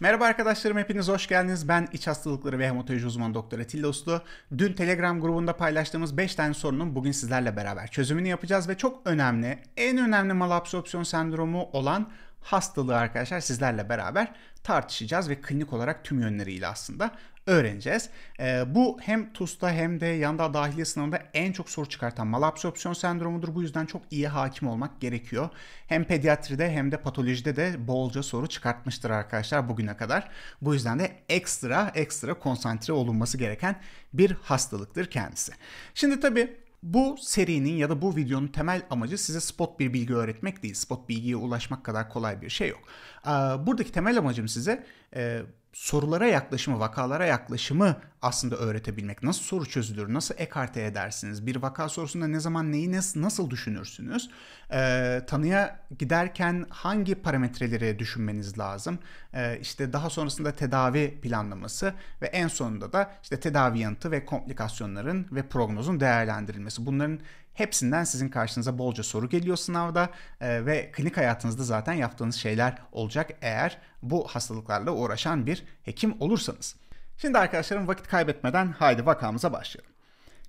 Merhaba arkadaşlarım hepiniz hoş geldiniz. Ben iç hastalıkları ve hematoloji uzmanı doktor Atilla Uslu. Dün Telegram grubunda paylaştığımız 5 tane sorunun bugün sizlerle beraber çözümünü yapacağız ve çok önemli, en önemli malabsorpsiyon sendromu olan hastalığı arkadaşlar sizlerle beraber tartışacağız ve klinik olarak tüm yönleriyle aslında öğreneceğiz. E, bu hem TUS'ta hem de yanda dahiliye sınavında en çok soru çıkartan malabsorpsiyon sendromudur. Bu yüzden çok iyi hakim olmak gerekiyor. Hem pediatride hem de patolojide de bolca soru çıkartmıştır arkadaşlar bugüne kadar. Bu yüzden de ekstra ekstra konsantre olunması gereken bir hastalıktır kendisi. Şimdi tabii bu serinin ya da bu videonun temel amacı size spot bir bilgi öğretmek değil. Spot bilgiye ulaşmak kadar kolay bir şey yok. Ee, buradaki temel amacım size e, sorulara yaklaşımı, vakalara yaklaşımı aslında öğretebilmek. Nasıl soru çözülür, nasıl ekarte edersiniz, bir vaka sorusunda ne zaman neyi nasıl, düşünürsünüz, e, tanıya giderken hangi parametreleri düşünmeniz lazım, e, işte daha sonrasında tedavi planlaması ve en sonunda da işte tedavi yanıtı ve komplikasyonların ve prognozun değerlendirilmesi. Bunların Hepsinden sizin karşınıza bolca soru geliyor sınavda e, ve klinik hayatınızda zaten yaptığınız şeyler olacak eğer bu hastalıklarla uğraşan bir hekim olursanız. Şimdi arkadaşlarım vakit kaybetmeden haydi vakamıza başlayalım.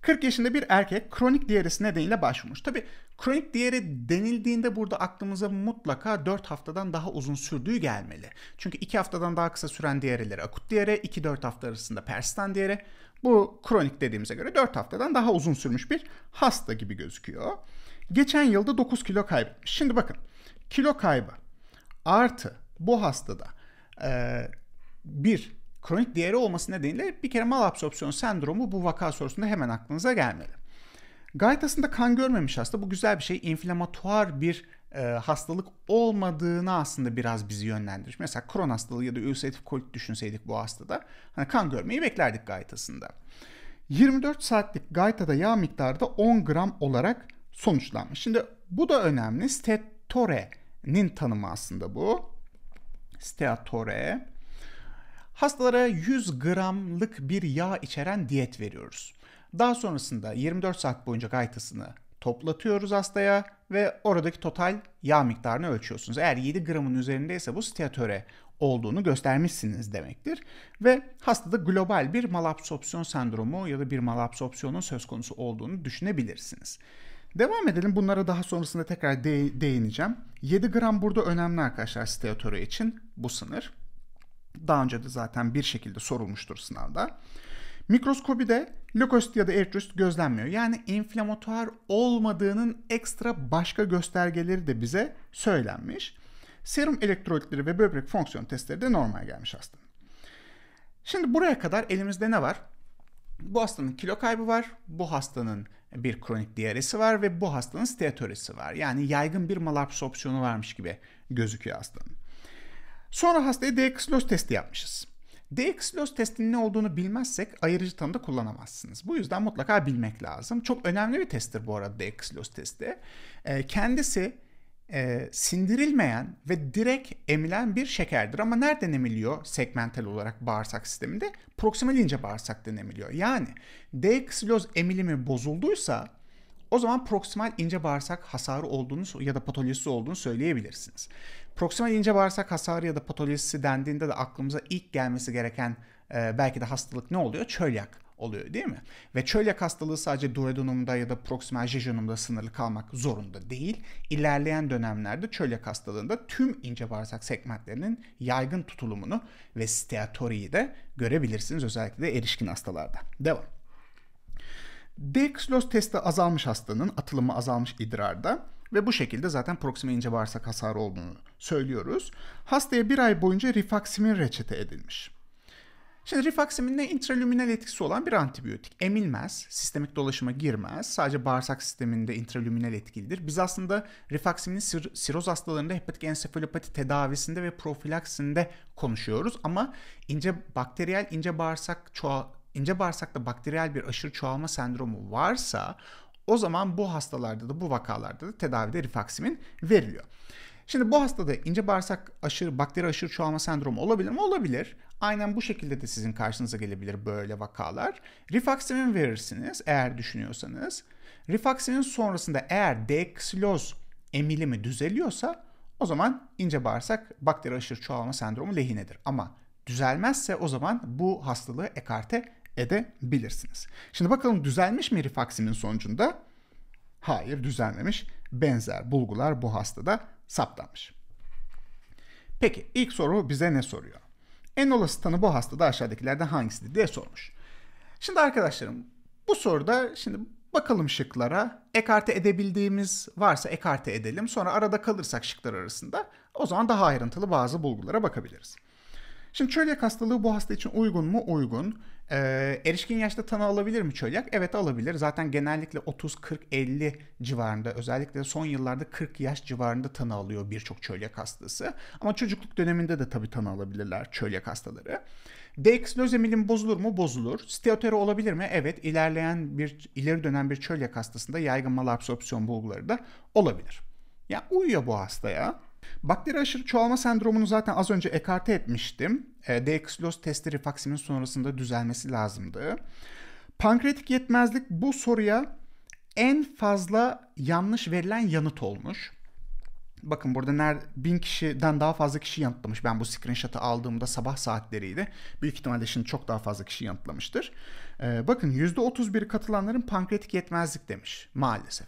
40 yaşında bir erkek kronik diyaresi nedeniyle başvurmuş. Tabi kronik diyari denildiğinde burada aklımıza mutlaka 4 haftadan daha uzun sürdüğü gelmeli. Çünkü 2 haftadan daha kısa süren diyarileri akut diyare, 2-4 hafta arasında persistan diyare. Bu kronik dediğimize göre 4 haftadan daha uzun sürmüş bir hasta gibi gözüküyor. Geçen yılda 9 kilo kaybetmiş. Şimdi bakın kilo kaybı artı bu hastada e, bir kronik değeri olması nedeniyle bir kere malabsorpsiyon sendromu bu vaka sorusunda hemen aklınıza gelmedi. Gaytasında kan görmemiş hasta bu güzel bir şey. İnflamatuar bir e, hastalık olmadığını aslında biraz bizi yönlendirir. Mesela kron hastalığı ya da ülseratif kolit düşünseydik bu hastada hani kan görmeyi beklerdik gaytasında. 24 saatlik gaytada yağ miktarı da 10 gram olarak sonuçlanmış. Şimdi bu da önemli. Steatorenin tanımı aslında bu. Steatore Hastalara 100 gramlık bir yağ içeren diyet veriyoruz. Daha sonrasında 24 saat boyunca gaytasını toplatıyoruz hastaya ve oradaki total yağ miktarını ölçüyorsunuz. Eğer 7 gramın üzerindeyse bu steatöre olduğunu göstermişsiniz demektir. Ve hastada global bir malabsorpsiyon sendromu ya da bir malabsorpsiyonun söz konusu olduğunu düşünebilirsiniz. Devam edelim. Bunlara daha sonrasında tekrar de- değineceğim. 7 gram burada önemli arkadaşlar steatöre için bu sınır daha önce de zaten bir şekilde sorulmuştur sınavda. Mikroskobide lökosit ya da eritrosit gözlenmiyor. Yani inflamatuar olmadığının ekstra başka göstergeleri de bize söylenmiş. Serum elektrolitleri ve böbrek fonksiyon testleri de normal gelmiş hastanın. Şimdi buraya kadar elimizde ne var? Bu hastanın kilo kaybı var, bu hastanın bir kronik diyaresi var ve bu hastanın steatorisi var. Yani yaygın bir malabsorpsiyonu varmış gibi gözüküyor hastanın. Sonra hastaya deeksilöz testi yapmışız. Deeksilöz testinin ne olduğunu bilmezsek ayırıcı tanıda kullanamazsınız. Bu yüzden mutlaka bilmek lazım. Çok önemli bir testtir bu arada deeksilöz testi. Ee, kendisi e, sindirilmeyen ve direkt emilen bir şekerdir. Ama nereden emiliyor segmental olarak bağırsak sisteminde? Proksimal ince bağırsaktan emiliyor. Yani deeksiloz emilimi bozulduysa o zaman proksimal ince bağırsak hasarı olduğunu ya da patolojisi olduğunu söyleyebilirsiniz. Proksimal ince bağırsak hasarı ya da patolojisi dendiğinde de aklımıza ilk gelmesi gereken e, belki de hastalık ne oluyor? Çölyak oluyor değil mi? Ve çölyak hastalığı sadece duodenumda ya da proksimal jejunumda sınırlı kalmak zorunda değil. İlerleyen dönemlerde çölyak hastalığında tüm ince bağırsak segmentlerinin yaygın tutulumunu ve steatoriyi de görebilirsiniz özellikle de erişkin hastalarda. Devam. Dexlose testi azalmış hastanın atılımı azalmış idrarda ve bu şekilde zaten proksima ince bağırsak hasarı olduğunu söylüyoruz. Hastaya bir ay boyunca rifaksimin reçete edilmiş. Şimdi rifaksimin ne intralüminal etkisi olan bir antibiyotik. Emilmez, sistemik dolaşıma girmez. Sadece bağırsak sisteminde intralüminal etkilidir. Biz aslında rifaksiminin sir- siroz hastalarında hepatik ensefalopati tedavisinde ve profilaksinde konuşuyoruz. Ama ince bakteriyel ince bağırsak çoğal ince bağırsakta bakteriyel bir aşırı çoğalma sendromu varsa o zaman bu hastalarda da bu vakalarda da tedavide rifaksimin veriliyor. Şimdi bu hastada ince bağırsak aşırı, bakteri aşırı çoğalma sendromu olabilir mi? Olabilir. Aynen bu şekilde de sizin karşınıza gelebilir böyle vakalar. Rifaksimin verirsiniz eğer düşünüyorsanız. Rifaksimin sonrasında eğer deksiloz emilimi düzeliyorsa o zaman ince bağırsak bakteri aşırı çoğalma sendromu lehinedir. Ama düzelmezse o zaman bu hastalığı ekarte edebilirsiniz. Şimdi bakalım düzelmiş mi rifaksimin sonucunda? Hayır düzelmemiş. Benzer bulgular bu hastada saptanmış. Peki ilk soru bize ne soruyor? En olası tanı bu hastada aşağıdakilerden hangisidir diye sormuş. Şimdi arkadaşlarım bu soruda şimdi bakalım şıklara. Ekarte edebildiğimiz varsa ekarte edelim. Sonra arada kalırsak şıklar arasında o zaman daha ayrıntılı bazı bulgulara bakabiliriz. Şimdi çölyak hastalığı bu hasta için uygun mu? Uygun. Ee, erişkin yaşta tanı alabilir mi çölyak? Evet alabilir. Zaten genellikle 30, 40, 50 civarında özellikle son yıllarda 40 yaş civarında tanı alıyor birçok çölyak hastası. Ama çocukluk döneminde de tabii tanı alabilirler çölyak hastaları. Dexlozemilin bozulur mu? Bozulur. Steateri olabilir mi? Evet. ilerleyen bir ileri dönem bir çölyak hastasında yaygın malabsorpsiyon bulguları da olabilir. Ya uyuyor bu hastaya. Bakteri aşırı çoğalma sendromunu zaten az önce ekarte etmiştim. E, ee, Deeksilöz testi rifaksimin sonrasında düzelmesi lazımdı. Pankreatik yetmezlik bu soruya en fazla yanlış verilen yanıt olmuş. Bakın burada ner, bin kişiden daha fazla kişi yanıtlamış. Ben bu screenshot'ı aldığımda sabah saatleriydi. Büyük ihtimalle şimdi çok daha fazla kişi yanıtlamıştır. Ee, bakın %31 katılanların pankreatik yetmezlik demiş maalesef.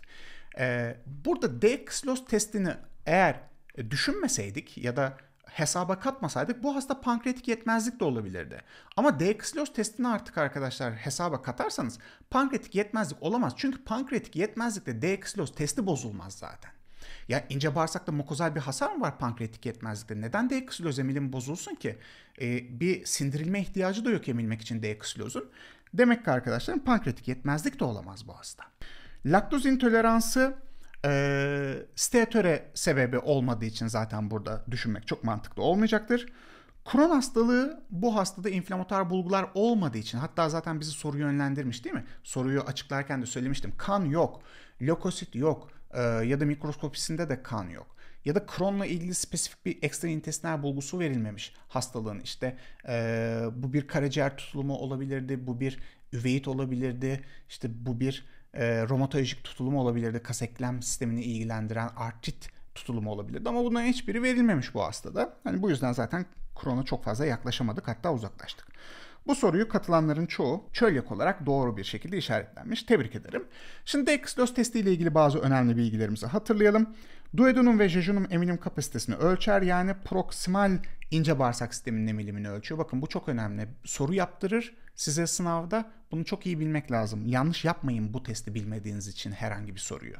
Ee, burada DEXLOS testini eğer e, düşünmeseydik ya da hesaba katmasaydık bu hasta pankreatik yetmezlik de olabilirdi. Ama deoksiliyoz testini artık arkadaşlar hesaba katarsanız pankreatik yetmezlik olamaz. Çünkü pankreatik yetmezlikte deoksiliyoz testi bozulmaz zaten. Ya ince bağırsakta mukozal bir hasar mı var pankreatik yetmezlikte? Neden deoksiliyoz emilim bozulsun ki? Ee, bir sindirilme ihtiyacı da yok emilmek için d deoksiliyozun. Demek ki arkadaşlar pankreatik yetmezlik de olamaz bu hasta. Laktoz intoleransı e, steatöre sebebi olmadığı için zaten burada düşünmek çok mantıklı olmayacaktır. Kron hastalığı bu hastada inflamatuar bulgular olmadığı için hatta zaten bizi soru yönlendirmiş değil mi? Soruyu açıklarken de söylemiştim. Kan yok, lökosit yok e, ya da mikroskopisinde de kan yok. Ya da kronla ilgili spesifik bir ekstraintestinal bulgusu verilmemiş hastalığın işte e, bu bir karaciğer tutulumu olabilirdi, bu bir üveit olabilirdi, işte bu bir e, romatolojik tutulumu olabilirdi. Kas eklem sistemini ilgilendiren artrit tutulumu olabilirdi. Ama bunların hiçbiri verilmemiş bu hastada. Hani bu yüzden zaten krona çok fazla yaklaşamadık hatta uzaklaştık. Bu soruyu katılanların çoğu çölyak olarak doğru bir şekilde işaretlenmiş. Tebrik ederim. Şimdi Dijkstros testi ile ilgili bazı önemli bilgilerimizi hatırlayalım. Duodenum ve jejunum emilim kapasitesini ölçer yani proksimal ince bağırsak sisteminin emilimini ölçüyor. Bakın bu çok önemli. Soru yaptırır size sınavda. Bunu çok iyi bilmek lazım. Yanlış yapmayın bu testi bilmediğiniz için herhangi bir soruyu.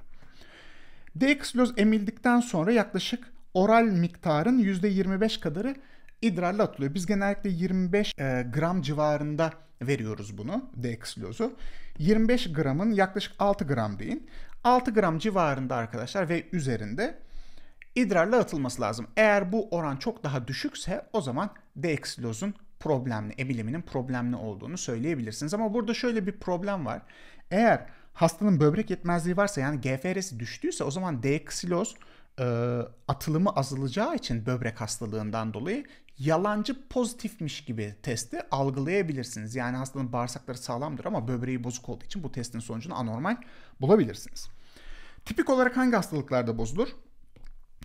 Dexiloz emildikten sonra yaklaşık oral miktarın %25 kadarı idrarla atılıyor. Biz genellikle 25 e, gram civarında veriyoruz bunu deeksilozu. 25 gramın yaklaşık 6 gram deyin. 6 gram civarında arkadaşlar ve üzerinde idrarla atılması lazım. Eğer bu oran çok daha düşükse o zaman deeksilozun problemli, emiliminin problemli olduğunu söyleyebilirsiniz. Ama burada şöyle bir problem var. Eğer hastanın böbrek yetmezliği varsa yani GFR'si düştüyse o zaman deeksiloz e, atılımı azalacağı için böbrek hastalığından dolayı yalancı pozitifmiş gibi testi algılayabilirsiniz. Yani hastanın bağırsakları sağlamdır ama böbreği bozuk olduğu için bu testin sonucunu anormal bulabilirsiniz. Tipik olarak hangi hastalıklarda bozulur?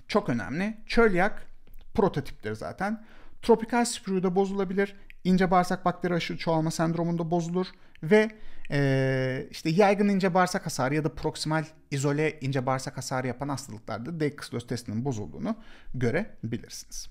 Çok önemli. Çölyak prototiptir zaten. Tropikal spiroda bozulabilir. İnce bağırsak bakteri aşırı çoğalma sendromunda bozulur ve e, işte yaygın ince bağırsak hasarı ya da proksimal izole ince bağırsak hasarı yapan hastalıklarda D kislos testinin bozulduğunu görebilirsiniz.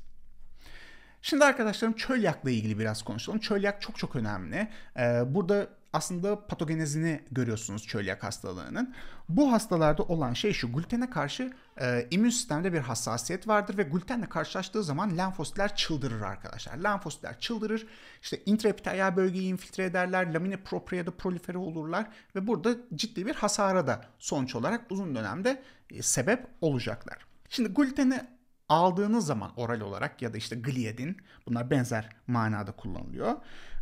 Şimdi arkadaşlarım çölyakla ilgili biraz konuşalım. Çölyak çok çok önemli. Ee, burada aslında patogenezini görüyorsunuz çölyak hastalığının. Bu hastalarda olan şey şu glutene karşı e, immün sistemde bir hassasiyet vardır ve glutenle karşılaştığı zaman lenfositler çıldırır arkadaşlar. Lenfositler çıldırır İşte intraepitelyal bölgeyi infiltre ederler lamine propria da prolifere olurlar ve burada ciddi bir hasara da sonuç olarak uzun dönemde e, sebep olacaklar. Şimdi gluteni aldığınız zaman oral olarak ya da işte gliadin bunlar benzer manada kullanılıyor.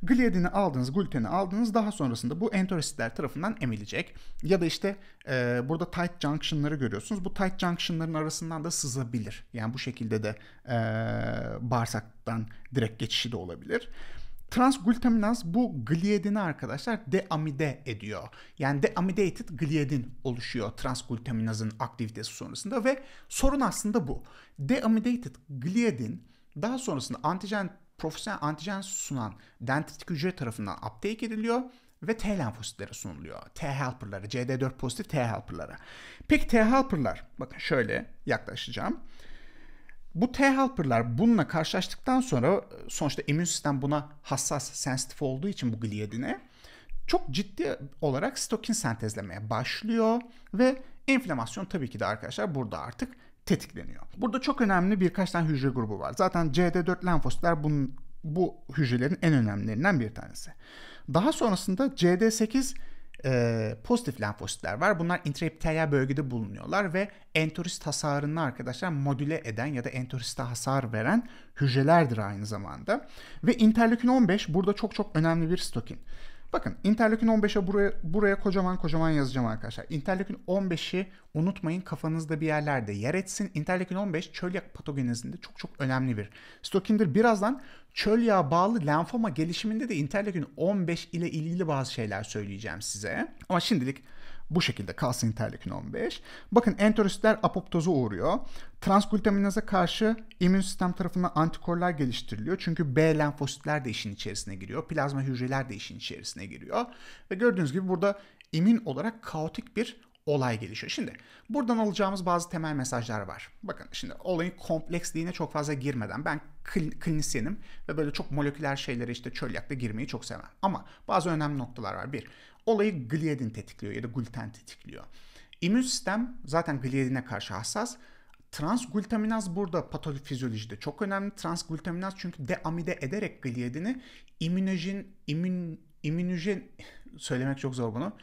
Gliadini aldınız, gluteni aldınız daha sonrasında bu enterositler tarafından emilecek. Ya da işte e, burada tight junctionları görüyorsunuz. Bu tight junctionların arasından da sızabilir. Yani bu şekilde de e, bağırsaktan direkt geçişi de olabilir. Transglutaminaz bu gliadini arkadaşlar deamide ediyor. Yani deamidated gliadin oluşuyor transglutaminazın aktivitesi sonrasında ve sorun aslında bu. Deamidated gliadin daha sonrasında antijen profesyonel antijen sunan dendritik hücre tarafından uptake ediliyor ve T lenfositlere sunuluyor. T helperları, CD4 pozitif T helperlara. Peki T helperlar, bakın şöyle yaklaşacağım. Bu T-helper'lar bununla karşılaştıktan sonra sonuçta immün sistem buna hassas, sensitif olduğu için bu gliadine çok ciddi olarak stokin sentezlemeye başlıyor ve enflamasyon tabii ki de arkadaşlar burada artık tetikleniyor. Burada çok önemli birkaç tane hücre grubu var. Zaten CD4 lenfositler bunun, bu hücrelerin en önemlilerinden bir tanesi. Daha sonrasında CD8 e, pozitif lenfositler var. Bunlar intraepitelyal bölgede bulunuyorlar ve enterist hasarını arkadaşlar modüle eden ya da enteriste hasar veren hücrelerdir aynı zamanda. Ve interleukin 15 burada çok çok önemli bir stokin. Bakın Interleukin 15'e buraya, buraya kocaman kocaman yazacağım arkadaşlar. Interleukin 15'i unutmayın kafanızda bir yerlerde yer etsin. Interleukin 15 çölyak patogenezinde çok çok önemli bir. Stokindir birazdan çölyağa bağlı lenfoma gelişiminde de interleukin 15 ile ilgili bazı şeyler söyleyeceğim size. Ama şimdilik bu şekilde kalsın interleukin 15. Bakın enterositler apoptozu uğruyor. Transglutaminaza karşı immün sistem tarafından antikorlar geliştiriliyor. Çünkü B lenfositler de işin içerisine giriyor. Plazma hücreler de işin içerisine giriyor. Ve gördüğünüz gibi burada immün olarak kaotik bir olay gelişiyor. Şimdi buradan alacağımız bazı temel mesajlar var. Bakın şimdi olayın kompleksliğine çok fazla girmeden ben klinisyenim ve böyle çok moleküler şeylere işte çölyakta girmeyi çok sevmem. Ama bazı önemli noktalar var. Bir, Olayı gliadin tetikliyor ya da gluten tetikliyor. İmmün sistem zaten gliadine karşı hassas. Transglutaminaz burada patofizyolojide çok önemli. Transglutaminaz çünkü deamide ederek gliadini immünojen, immün, immünojen söylemek çok zor bunu.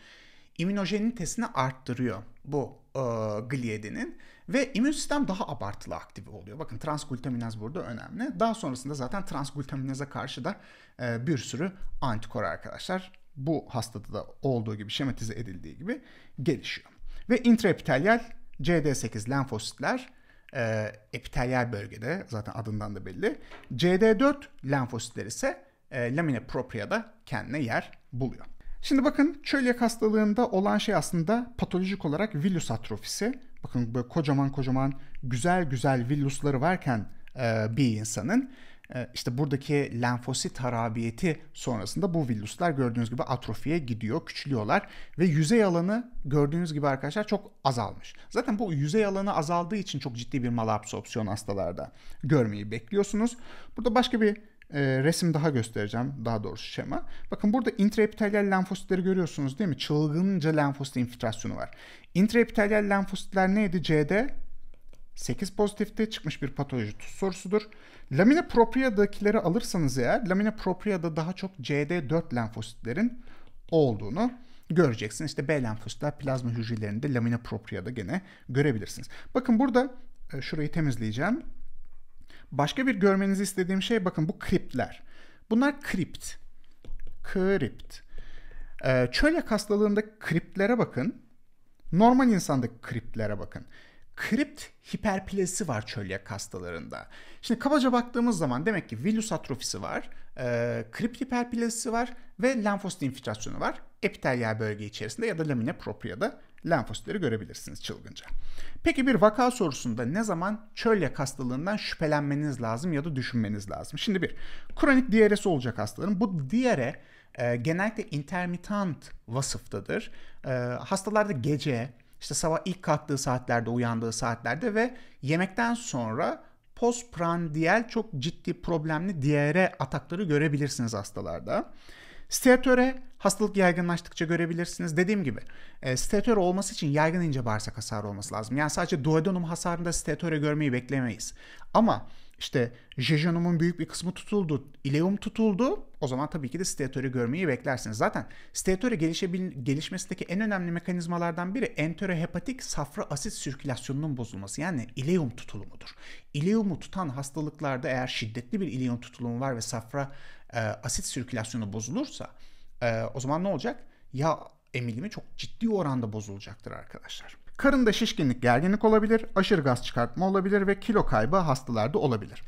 İmmünojenitesini arttırıyor bu e, gliadinin ve immün sistem daha abartılı aktif oluyor. Bakın transglutaminaz burada önemli. Daha sonrasında zaten transglutaminaza karşı da e, bir sürü antikor arkadaşlar bu hastada da olduğu gibi şematize edildiği gibi gelişiyor. Ve intraepitelyal CD8 lenfositler e, epitelyal bölgede zaten adından da belli. CD4 lenfositler ise e, lamine propria'da kendine yer buluyor. Şimdi bakın çölyak hastalığında olan şey aslında patolojik olarak villus atrofisi. Bakın böyle kocaman kocaman güzel güzel villusları varken e, bir insanın ee, işte buradaki lenfosit harabiyeti sonrasında bu villüsler gördüğünüz gibi atrofiye gidiyor, küçülüyorlar ve yüzey alanı gördüğünüz gibi arkadaşlar çok azalmış. Zaten bu yüzey alanı azaldığı için çok ciddi bir malabsorpsiyon hastalarda görmeyi bekliyorsunuz. Burada başka bir e, resim daha göstereceğim. Daha doğrusu şema. Bakın burada intraepitelyal lenfositleri görüyorsunuz değil mi? Çılgınca lenfosit infiltrasyonu var. Intraepitelyal lenfositler neydi? C'de. 8 pozitifte çıkmış bir patoloji tuz sorusudur. Lamina propria'dakileri alırsanız eğer lamina propria'da daha çok CD4 lenfositlerin olduğunu göreceksin. İşte B lenfositler plazma hücrelerinde lamina propria'da gene görebilirsiniz. Bakın burada e, şurayı temizleyeceğim. Başka bir görmenizi istediğim şey bakın bu kriptler. Bunlar kript. Kript. E, çölyak hastalığında kriptlere bakın. Normal insandaki kriptlere bakın kript hiperplazisi var çölyak hastalarında. Şimdi kabaca baktığımız zaman demek ki villus atrofisi var, e, kript hiperplazisi var ve lenfosit infiltrasyonu var. Epitelyal bölge içerisinde ya da lamina propria'da lenfositleri görebilirsiniz çılgınca. Peki bir vaka sorusunda ne zaman çölyak hastalığından şüphelenmeniz lazım ya da düşünmeniz lazım? Şimdi bir, kronik diyaresi olacak hastaların. Bu diyare e, genellikle intermitant vasıftadır. E, hastalarda gece, işte sabah ilk kalktığı saatlerde, uyandığı saatlerde ve yemekten sonra postprandiyel çok ciddi problemli diyare atakları görebilirsiniz hastalarda. Steatöre hastalık yaygınlaştıkça görebilirsiniz. Dediğim gibi e, steatöre olması için yaygın ince bağırsak hasarı olması lazım. Yani sadece duodenum hasarında steatöre görmeyi beklemeyiz. Ama işte jejunum'un büyük bir kısmı tutuldu, ileum tutuldu. O zaman tabii ki de steatori görmeyi beklersiniz. Zaten steatori gelişmesindeki en önemli mekanizmalardan biri enterohepatik safra asit sirkülasyonunun bozulması. Yani ileum tutulumudur. İleumu tutan hastalıklarda eğer şiddetli bir ileum tutulumu var ve safra e, asit sirkülasyonu bozulursa e, o zaman ne olacak? Ya emilimi çok ciddi oranda bozulacaktır arkadaşlar. Karında şişkinlik, gerginlik olabilir, aşırı gaz çıkartma olabilir ve kilo kaybı hastalarda olabilir.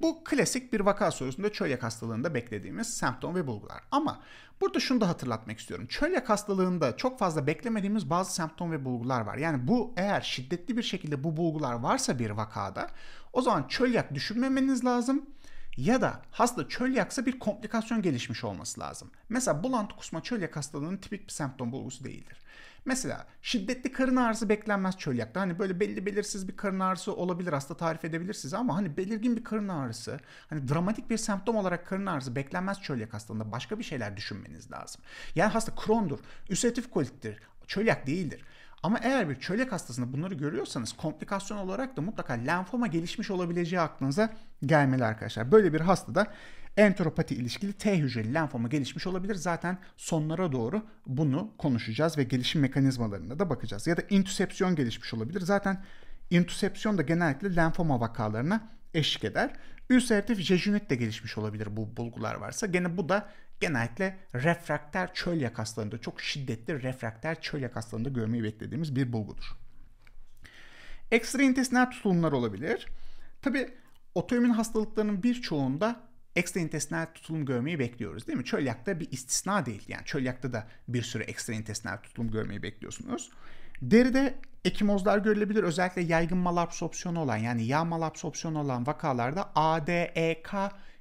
Bu klasik bir vaka sorusunda çölyak hastalığında beklediğimiz semptom ve bulgular. Ama burada şunu da hatırlatmak istiyorum. Çölyak hastalığında çok fazla beklemediğimiz bazı semptom ve bulgular var. Yani bu eğer şiddetli bir şekilde bu bulgular varsa bir vakada o zaman çölyak düşünmemeniz lazım ya da hasta çölyaksa bir komplikasyon gelişmiş olması lazım. Mesela bulantı kusma çölyak hastalığının tipik bir semptom bulgusu değildir. Mesela şiddetli karın ağrısı beklenmez çölyakta. Hani böyle belli belirsiz bir karın ağrısı olabilir aslında tarif edebilirsiniz ama hani belirgin bir karın ağrısı hani dramatik bir semptom olarak karın ağrısı beklenmez çölyak hastalığında başka bir şeyler düşünmeniz lazım. Yani hasta krondur, üseratif kolittir, çölyak değildir. Ama eğer bir çölyak hastasında bunları görüyorsanız komplikasyon olarak da mutlaka lenfoma gelişmiş olabileceği aklınıza gelmeli arkadaşlar. Böyle bir hastada Enteropati ilişkili T hücreli lenfoma gelişmiş olabilir. Zaten sonlara doğru bunu konuşacağız ve gelişim mekanizmalarına da bakacağız. Ya da intüsepsiyon gelişmiş olabilir. Zaten intüsepsiyon da genellikle lenfoma vakalarına eşlik eder. Ülseratif jejunit de gelişmiş olabilir bu bulgular varsa. Gene bu da genellikle refrakter çölyak hastalarında çok şiddetli refrakter çölyak hastalarında görmeyi beklediğimiz bir bulgudur. Ekstraintestinal tutulumlar olabilir. Tabi otoimmün hastalıklarının birçoğunda ekstraintestinal tutulum görmeyi bekliyoruz değil mi? Çölyak'ta bir istisna değil. Yani çölyakta da bir sürü ekstraintestinal tutulum görmeyi bekliyorsunuz. Deride ekimozlar görülebilir. Özellikle yaygın malabsorpsiyonu olan yani yağ malabsorpsiyonu olan vakalarda ADEK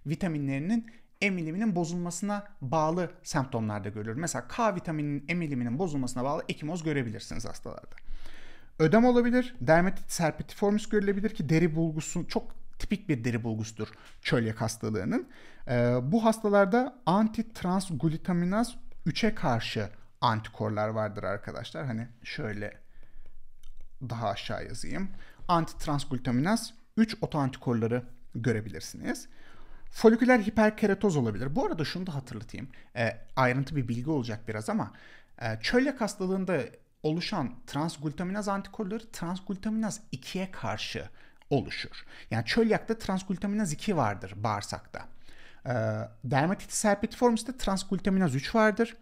vitaminlerinin emiliminin bozulmasına bağlı semptomlarda görülür. Mesela K vitamininin emiliminin bozulmasına bağlı ekimoz görebilirsiniz hastalarda. Ödem olabilir, dermatit serpetiformis görülebilir ki deri bulgusu çok tipik bir deri bulgusudur çölyak hastalığının. E, bu hastalarda antitransglutaminaz 3'e karşı antikorlar vardır arkadaşlar. Hani şöyle daha aşağı yazayım. Antitransglutaminaz 3 otoantikorları görebilirsiniz. Foliküler hiperkeratoz olabilir. Bu arada şunu da hatırlatayım. E, ayrıntı bir bilgi olacak biraz ama e, çölyak hastalığında oluşan transglutaminaz antikorları transglutaminaz 2'ye karşı oluşur. Yani çölyakta transglutaminaz 2 vardır bağırsakta. Dermatit ee, dermatitis herpetiformis'te transglutaminaz 3 vardır.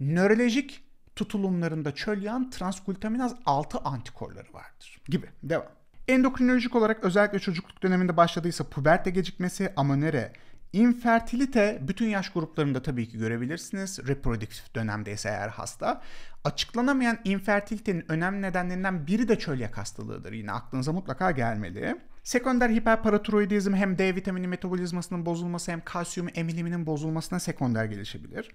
Nörolojik tutulumlarında çölyan transglutaminaz 6 antikorları vardır gibi. Devam. Endokrinolojik olarak özellikle çocukluk döneminde başladıysa puberte gecikmesi, amonere, İnfertilite bütün yaş gruplarında tabii ki görebilirsiniz. Reprodüktif dönemde ise eğer hasta. Açıklanamayan infertilitenin önemli nedenlerinden biri de çölyak hastalığıdır. Yine aklınıza mutlaka gelmeli. Sekonder hiperparatiroidizm hem D vitamini metabolizmasının bozulması hem kalsiyum emiliminin bozulmasına sekonder gelişebilir.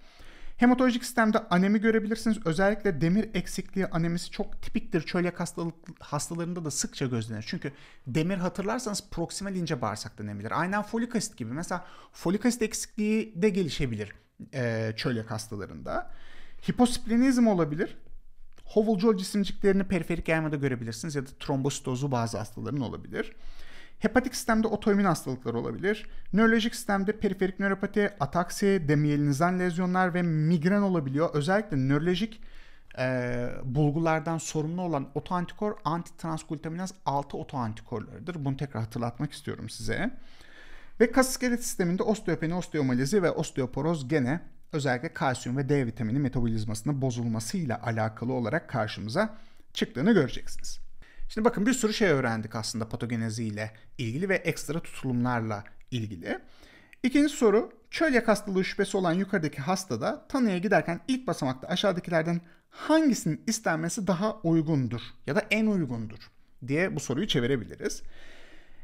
Hematolojik sistemde anemi görebilirsiniz. Özellikle demir eksikliği anemisi çok tipiktir. Çölyak hastalık, hastalarında da sıkça gözlenir. Çünkü demir hatırlarsanız proksimal ince bağırsak emilir. Aynen folik asit gibi. Mesela folik asit eksikliği de gelişebilir e, çölyak hastalarında. Hiposplenizm olabilir. Hovulcu cisimciklerini periferik yayma görebilirsiniz ya da trombositozu bazı hastaların olabilir. Hepatik sistemde otoimmün hastalıklar olabilir. Nörolojik sistemde periferik nöropati, ataksi, demiyelinizan lezyonlar ve migren olabiliyor. Özellikle nörolojik e, bulgulardan sorumlu olan otoantikor antitransglutaminaz 6 otoantikorlarıdır. Bunu tekrar hatırlatmak istiyorum size. Ve kas iskelet sisteminde osteopeni, osteomalizi ve osteoporoz gene özellikle kalsiyum ve D vitamini metabolizmasının bozulmasıyla alakalı olarak karşımıza çıktığını göreceksiniz. Şimdi bakın bir sürü şey öğrendik aslında patogeneziyle ilgili ve ekstra tutulumlarla ilgili. İkinci soru, çölyak hastalığı şüphesi olan yukarıdaki hastada tanıya giderken ilk basamakta aşağıdakilerden hangisinin istenmesi daha uygundur ya da en uygundur diye bu soruyu çevirebiliriz.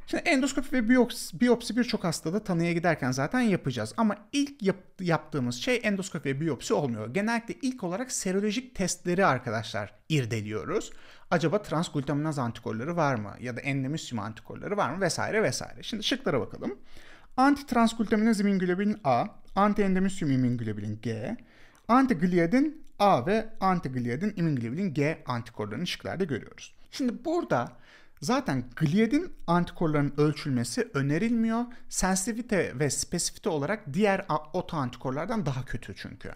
Şimdi endoskopi ve biyopsi, biyopsi birçok hastada tanıya giderken zaten yapacağız. Ama ilk yap, yaptığımız şey endoskopi ve biyopsi olmuyor. Genellikle ilk olarak serolojik testleri arkadaşlar irdeliyoruz acaba transglutaminaz antikorları var mı? Ya da enlemüsyum antikorları var mı? Vesaire vesaire. Şimdi şıklara bakalım. Anti Antitransglutaminaz immünoglobulin A, anti antienlemüsyum immünoglobulin G, anti antigliadin A ve anti antigliadin immünoglobulin G antikorlarını şıklarda görüyoruz. Şimdi burada Zaten gliadin antikorlarının ölçülmesi önerilmiyor. Sensitivite ve spesifite olarak diğer otoantikorlardan daha kötü çünkü.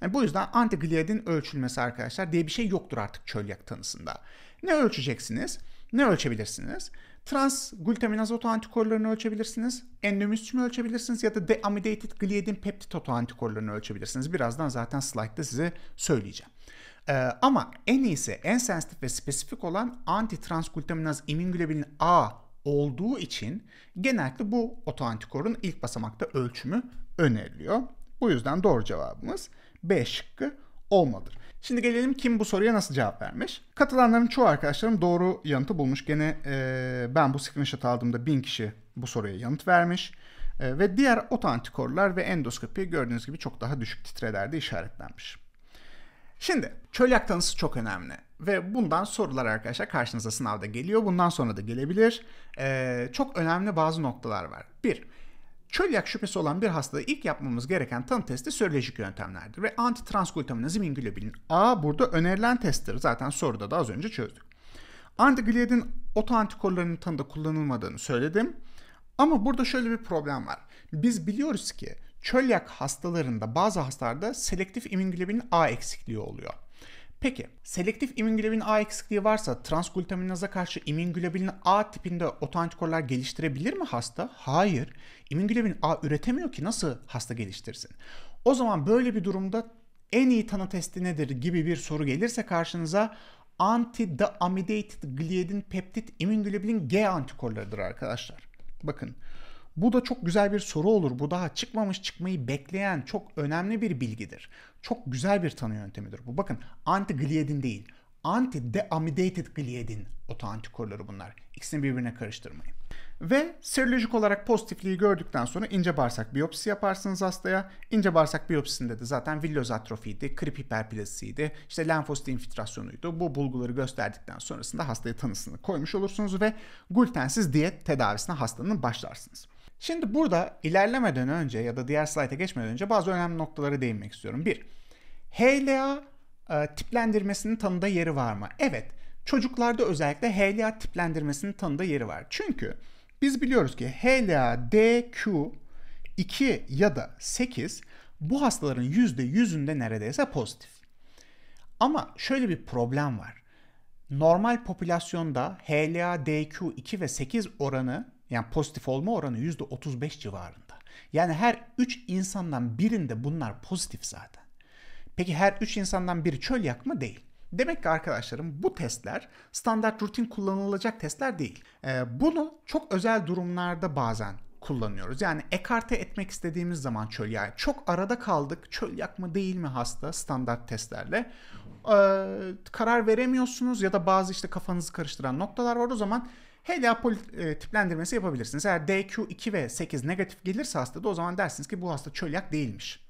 Yani e, bu yüzden antigliadin ölçülmesi arkadaşlar diye bir şey yoktur artık çölyak tanısında. Ne ölçeceksiniz? Ne ölçebilirsiniz? Trans glutaminaz otoantikorlarını ölçebilirsiniz. Endomüstümü ölçebilirsiniz ya da deamidated gliadin peptit antikorlarını ölçebilirsiniz. Birazdan zaten slaytta size söyleyeceğim. E, ama en iyisi, en sensitif ve spesifik olan antitransglutaminaz immünoglobulin A olduğu için genellikle bu otoantikorun ilk basamakta ölçümü öneriliyor. Bu yüzden doğru cevabımız B şıkkı olmalıdır. Şimdi gelelim kim bu soruya nasıl cevap vermiş? Katılanların çoğu arkadaşlarım doğru yanıtı bulmuş. Gene e, ben bu screenshot aldığımda 1000 kişi bu soruya yanıt vermiş. E, ve diğer otantikorlar ve endoskopi gördüğünüz gibi çok daha düşük titrelerde işaretlenmiş. Şimdi çölyak tanısı çok önemli ve bundan sorular arkadaşlar karşınıza sınavda geliyor. Bundan sonra da gelebilir. Ee, çok önemli bazı noktalar var. Bir, çölyak şüphesi olan bir hastada ilk yapmamız gereken tanı testi sörolojik yöntemlerdir ve antitransglutaminazim inglobulin A burada önerilen testtir. Zaten soruda da az önce çözdük. Antigliadin otoantikorlarının tanıda kullanılmadığını söyledim. Ama burada şöyle bir problem var. Biz biliyoruz ki çölyak hastalarında bazı hastalarda selektif immünoglobulin A eksikliği oluyor. Peki selektif immünoglobulin A eksikliği varsa transglutaminaza karşı immünoglobulin A tipinde otantikorlar geliştirebilir mi hasta? Hayır. İmmünoglobulin A üretemiyor ki nasıl hasta geliştirsin? O zaman böyle bir durumda en iyi tanı testi nedir gibi bir soru gelirse karşınıza anti-deamidated gliadin peptit immünoglobulin G antikorlarıdır arkadaşlar. Bakın bu da çok güzel bir soru olur. Bu daha çıkmamış çıkmayı bekleyen çok önemli bir bilgidir. Çok güzel bir tanı yöntemidir bu. Bakın anti-gliadin değil. Anti-deamidated gliadin otoantikorları bunlar. İkisini birbirine karıştırmayın. Ve serolojik olarak pozitifliği gördükten sonra ince bağırsak biyopsisi yaparsınız hastaya. İnce bağırsak biyopsisinde de zaten villoz atrofiydi, krip hiperplazisiydi, işte lenfosit infiltrasyonuydu. Bu bulguları gösterdikten sonrasında hastaya tanısını koymuş olursunuz ve glutensiz diyet tedavisine hastanın başlarsınız. Şimdi burada ilerlemeden önce ya da diğer slayta geçmeden önce bazı önemli noktalara değinmek istiyorum. Bir, HLA e, tiplendirmesinin tanıda yeri var mı? Evet, çocuklarda özellikle HLA tiplendirmesinin tanıda yeri var. Çünkü biz biliyoruz ki HLA DQ 2 ya da 8 bu hastaların %100'ünde neredeyse pozitif. Ama şöyle bir problem var. Normal popülasyonda HLA-DQ2 ve 8 oranı yani pozitif olma oranı %35 civarında. Yani her 3 insandan birinde bunlar pozitif zaten. Peki her 3 insandan biri çöl yak mı değil. Demek ki arkadaşlarım bu testler standart rutin kullanılacak testler değil. Ee, bunu çok özel durumlarda bazen kullanıyoruz. Yani ekarte etmek istediğimiz zaman çöl yani çok arada kaldık çöl yak mı değil mi hasta standart testlerle e, karar veremiyorsunuz ya da bazı işte kafanızı karıştıran noktalar var. O zaman HLA e, tiplendirmesi yapabilirsiniz. Eğer DQ2 ve 8 negatif gelirse hastada o zaman dersiniz ki bu hasta çölyak değilmiş.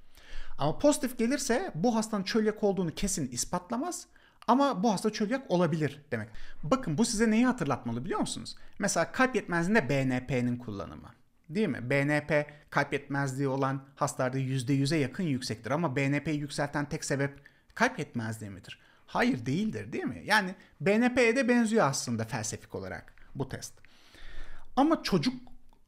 Ama pozitif gelirse bu hastanın çölyak olduğunu kesin ispatlamaz. Ama bu hasta çölyak olabilir demek. Bakın bu size neyi hatırlatmalı biliyor musunuz? Mesela kalp yetmezliğinde BNP'nin kullanımı. Değil mi? BNP kalp yetmezliği olan hastalarda %100'e yakın yüksektir ama BNP'yi yükselten tek sebep kalp yetmezliği midir? Hayır değildir değil mi? Yani BNP'ye de benziyor aslında felsefik olarak bu test. Ama çocuk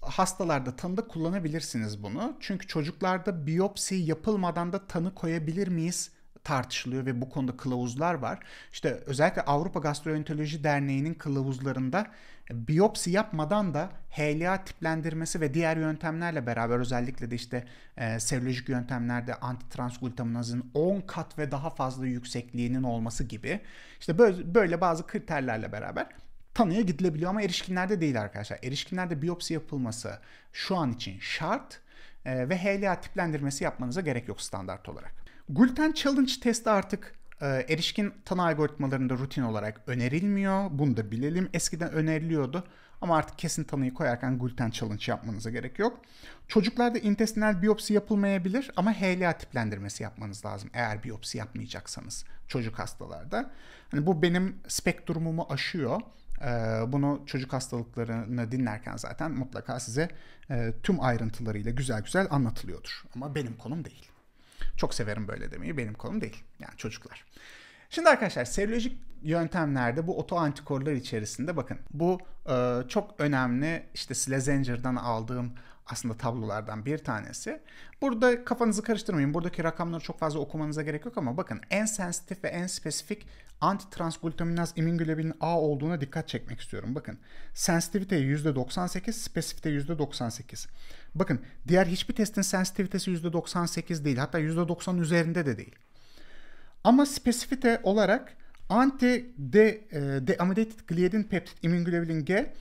hastalarda tanıda kullanabilirsiniz bunu. Çünkü çocuklarda biyopsi yapılmadan da tanı koyabilir miyiz tartışılıyor ve bu konuda kılavuzlar var. İşte özellikle Avrupa Gastroenteroloji Derneği'nin kılavuzlarında biyopsi yapmadan da HLA tiplendirmesi ve diğer yöntemlerle beraber özellikle de işte e, serolojik yöntemlerde antitransglutaminazın 10 kat ve daha fazla yüksekliğinin olması gibi işte böyle, böyle bazı kriterlerle beraber tanıya gidilebiliyor ama erişkinlerde değil arkadaşlar. Erişkinlerde biyopsi yapılması şu an için şart e, ve HLA tiplendirmesi yapmanıza gerek yok standart olarak. Gluten Challenge testi artık ee, erişkin tanı algoritmalarında rutin olarak önerilmiyor. Bunu da bilelim. Eskiden öneriliyordu ama artık kesin tanıyı koyarken gluten challenge yapmanıza gerek yok. Çocuklarda intestinal biyopsi yapılmayabilir ama HLA tiplendirmesi yapmanız lazım eğer biyopsi yapmayacaksanız çocuk hastalarda. Hani bu benim spektrumumu aşıyor. Ee, bunu çocuk hastalıklarını dinlerken zaten mutlaka size e, tüm ayrıntılarıyla güzel güzel anlatılıyordur. Ama benim konum değil. Çok severim böyle demeyi. Benim konum değil. Yani çocuklar. Şimdi arkadaşlar serolojik yöntemlerde bu oto antikorlar içerisinde bakın bu e, çok önemli işte Schlesinger'dan aldığım aslında tablolardan bir tanesi. Burada kafanızı karıştırmayın. Buradaki rakamları çok fazla okumanıza gerek yok ama bakın en sensitif ve en spesifik antitransglutaminaz iminglobilin A olduğuna dikkat çekmek istiyorum. Bakın sensitivite %98, spesifite %98. Bakın diğer hiçbir testin sensitivitesi %98 değil. Hatta %90 üzerinde de değil. Ama spesifite olarak anti de, e, de amidated gliadin peptid immunoglobulin G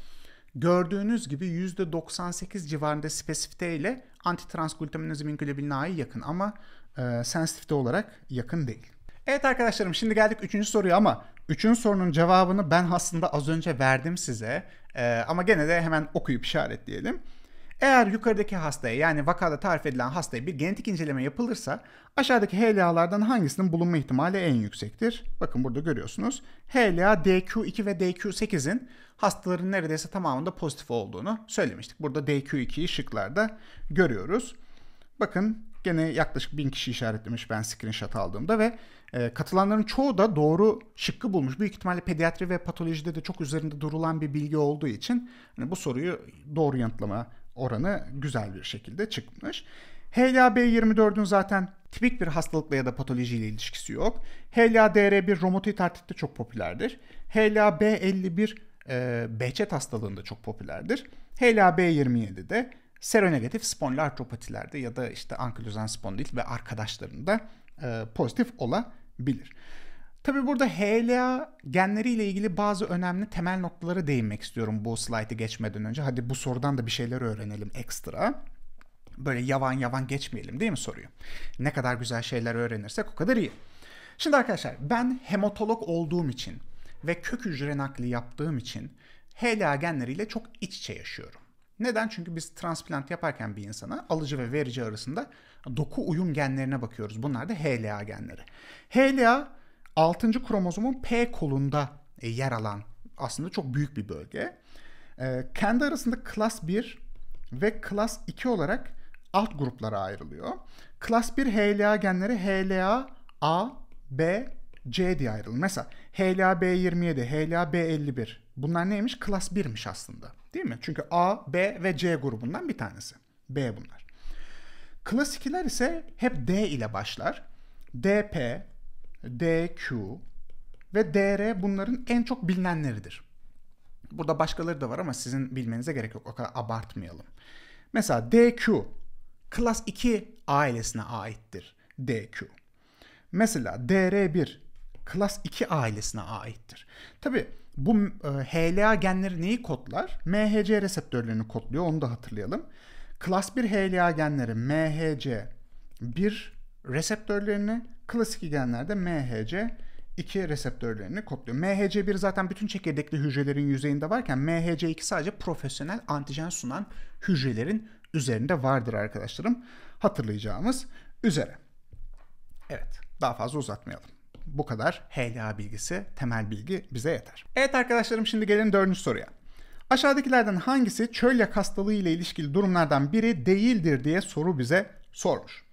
gördüğünüz gibi %98 civarında spesifite ile anti antitransglutaminaz immunoglobulin A'ya yakın ama e, sensitifite olarak yakın değil. Evet arkadaşlarım şimdi geldik 3. soruya ama 3. sorunun cevabını ben aslında az önce verdim size. E, ama gene de hemen okuyup işaretleyelim. Eğer yukarıdaki hastaya yani vakada tarif edilen hastaya bir genetik inceleme yapılırsa aşağıdaki HLA'lardan hangisinin bulunma ihtimali en yüksektir? Bakın burada görüyorsunuz. HLA DQ2 ve DQ8'in hastaların neredeyse tamamında pozitif olduğunu söylemiştik. Burada DQ2'yi şıklarda görüyoruz. Bakın gene yaklaşık 1000 kişi işaretlemiş ben screenshot aldığımda ve e, katılanların çoğu da doğru şıkkı bulmuş. Büyük ihtimalle pediatri ve patolojide de çok üzerinde durulan bir bilgi olduğu için hani bu soruyu doğru yanıtlama oranı güzel bir şekilde çıkmış. HLA-B24'ün zaten tipik bir hastalıkla ya da patolojiyle ilişkisi yok. HLA-DR1 romatoid artritte çok popülerdir. HLA-B51 e, Behçet hastalığında çok popülerdir. hla b 27de seronegatif spondilartropatilerde ya da işte ankilozen spondilit ve arkadaşlarında e, pozitif olabilir. Tabi burada HLA genleriyle ilgili bazı önemli temel noktalara değinmek istiyorum bu slaytı geçmeden önce. Hadi bu sorudan da bir şeyler öğrenelim ekstra. Böyle yavan yavan geçmeyelim değil mi soruyu? Ne kadar güzel şeyler öğrenirsek o kadar iyi. Şimdi arkadaşlar ben hematolog olduğum için ve kök hücre nakli yaptığım için HLA genleriyle çok iç içe yaşıyorum. Neden? Çünkü biz transplant yaparken bir insana alıcı ve verici arasında doku uyum genlerine bakıyoruz. Bunlar da HLA genleri. HLA 6. kromozomun P kolunda e, yer alan aslında çok büyük bir bölge. E, kendi arasında klas 1 ve klas 2 olarak alt gruplara ayrılıyor. Klas 1 HLA genleri HLA A, B, C diye ayrılır. Mesela HLA B27, HLA B51 bunlar neymiş? Klas 1'miş aslında değil mi? Çünkü A, B ve C grubundan bir tanesi. B bunlar. Klas 2'ler ise hep D ile başlar. DP, DQ ve DR bunların en çok bilinenleridir. Burada başkaları da var ama sizin bilmenize gerek yok. O kadar abartmayalım. Mesela DQ klas 2 ailesine aittir DQ. Mesela DR1 klas 2 ailesine aittir. Tabi bu e, HLA genleri neyi kodlar? MHC reseptörlerini kodluyor onu da hatırlayalım. Klas 1 HLA genleri MHC 1 reseptörlerini, Klasik genlerde MHC iki reseptörlerini kodluyor. MHC1 zaten bütün çekirdekli hücrelerin yüzeyinde varken MHC2 sadece profesyonel antijen sunan hücrelerin üzerinde vardır arkadaşlarım. Hatırlayacağımız üzere. Evet daha fazla uzatmayalım. Bu kadar HLA bilgisi, temel bilgi bize yeter. Evet arkadaşlarım şimdi gelin dördüncü soruya. Aşağıdakilerden hangisi çölyak hastalığı ile ilişkili durumlardan biri değildir diye soru bize sormuş.